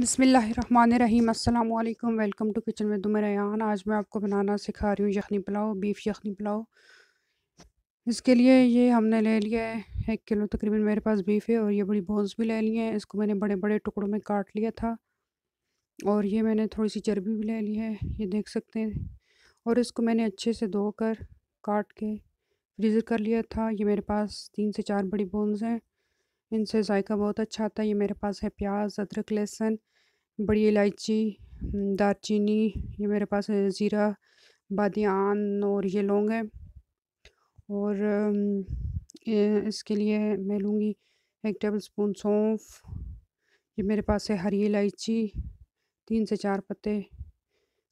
बसमिलीम अल्लाम welcome to kitchen में दुम रयान आज मैं आपको बनाना सिखा रही हूँ यखनी पुलाव बीफ यखनी पुलाव इसके लिए ये हमने ले लिया है एक किलो तकरीबन मेरे पास बीफ है और ये बड़ी बोन्स भी ले ली हैं इसको मैंने बड़े बड़े टुकड़ों में काट लिया था और ये मैंने थोड़ी सी चर्बी भी ले ली है ये देख सकते हैं और इसको मैंने अच्छे से धोकर काट के फ्रीज़र कर लिया था ये मेरे पास तीन से चार बड़ी बोन्स हैं इनसे जायका बहुत अच्छा आता है ये मेरे पास है प्याज अदरक लहसुन बड़ी इलायची दालचीनी ये मेरे पास है ज़ीरा बादियान और ये लौंग है और इसके लिए मैं लूँगी एक टेबल स्पून सौंफ ये मेरे पास है हरी इलायची तीन से चार पत्ते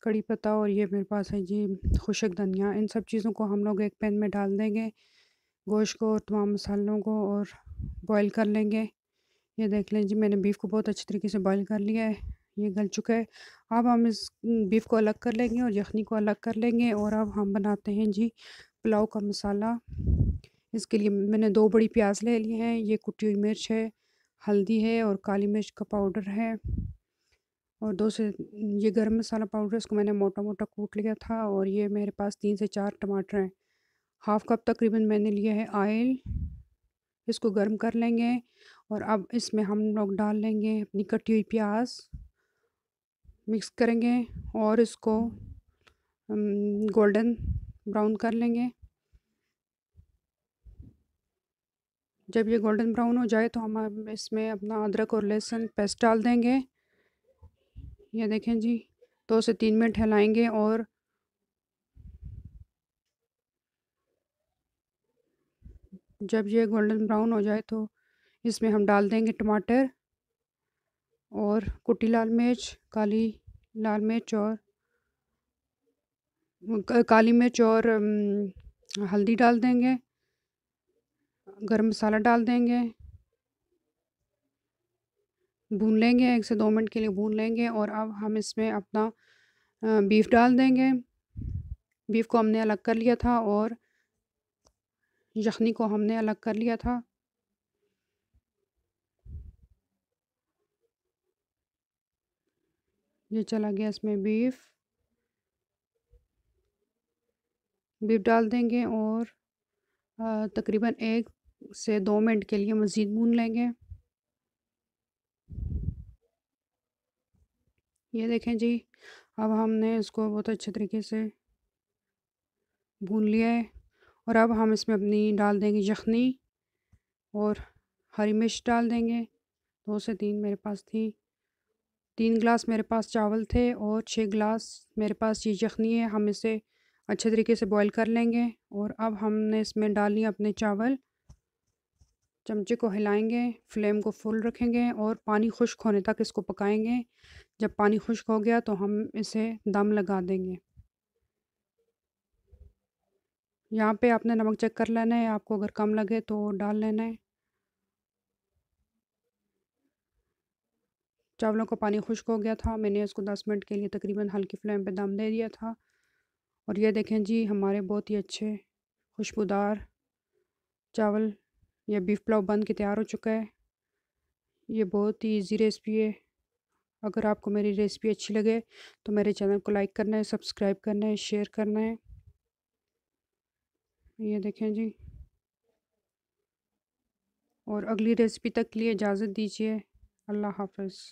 कड़ी पत्ता और ये मेरे पास है जी खुशक धनिया इन सब चीज़ों को हम लोग एक पैन में डाल देंगे गोश्त को और तमाम मसालों को और बॉईल कर लेंगे ये देख लें जी मैंने बीफ को बहुत अच्छे तरीके से बॉईल कर लिया है ये गल चुका है अब हम इस बीफ को अलग कर लेंगे और यखनी को अलग कर लेंगे और अब हम बनाते हैं जी पुलाव का मसाला इसके लिए मैंने दो बड़ी प्याज ले ली हैं ये कुटी हुई मिर्च है हल्दी है और काली मिर्च का पाउडर है और दो से ये गर्म मसाला पाउडर इसको मैंने मोटा मोटा कूट लिया था और ये मेरे पास तीन से चार टमाटर हैं हाफ़ कप तकरीबन मैंने लिया है आयल इसको गर्म कर लेंगे और अब इसमें हम लोग डाल लेंगे अपनी कटी हुई प्याज मिक्स करेंगे और इसको गोल्डन ब्राउन कर लेंगे जब ये गोल्डन ब्राउन हो जाए तो हम इसमें अपना अदरक और लहसुन पेस्ट डाल देंगे ये देखें जी दो से तीन मिनट हिलाएंगे और जब ये गोल्डन ब्राउन हो जाए तो इसमें हम डाल देंगे टमाटर और कुटी लाल मिर्च काली लाल मिर्च और काली मिर्च और हल्दी डाल देंगे गरम मसाला डाल देंगे भून लेंगे एक से दो मिनट के लिए भून लेंगे और अब हम इसमें अपना बीफ डाल देंगे बीफ को हमने अलग कर लिया था और यखनी को हमने अलग कर लिया था ये चला गया इसमें बीफ बीफ डाल देंगे और तकरीबन एक से दो मिनट के लिए मज़ीद भून लेंगे ये देखें जी अब हमने इसको बहुत अच्छे तरीके से भून लिया है और अब हम इसमें अपनी डाल देंगे यखनी और हरी मिर्च डाल देंगे दो से तीन मेरे पास थी तीन गिलास मेरे पास चावल थे और छः गिलास मेरे पास ये यखनी है हम इसे अच्छे तरीके से बॉईल कर लेंगे और अब हमने इसमें डाल लिया अपने चावल चमचे को हिलाएंगे फ्लेम को फुल रखेंगे और पानी खुश्क होने तक इसको पकाएंगे जब पानी खुश्क हो गया तो हम इसे दम लगा देंगे यहाँ पे आपने नमक चेक कर लेना है आपको अगर कम लगे तो डाल लेना है चावलों का पानी खुश्क हो गया था मैंने इसको 10 मिनट के लिए तकरीबन हल्की फ्लेम पे दम दे दिया था और ये देखें जी हमारे बहुत ही अच्छे खुशबूदार चावल या बीफ पुलाव बन के तैयार हो चुका है ये बहुत ही इजी रेसिपी है अगर आपको मेरी रेसिपी अच्छी लगे तो मेरे चैनल को लाइक करना है सब्सक्राइब करना है शेयर करना है ये देखें जी और अगली रेसिपी तक के लिए इजाज़त दीजिए अल्लाह हाफिज़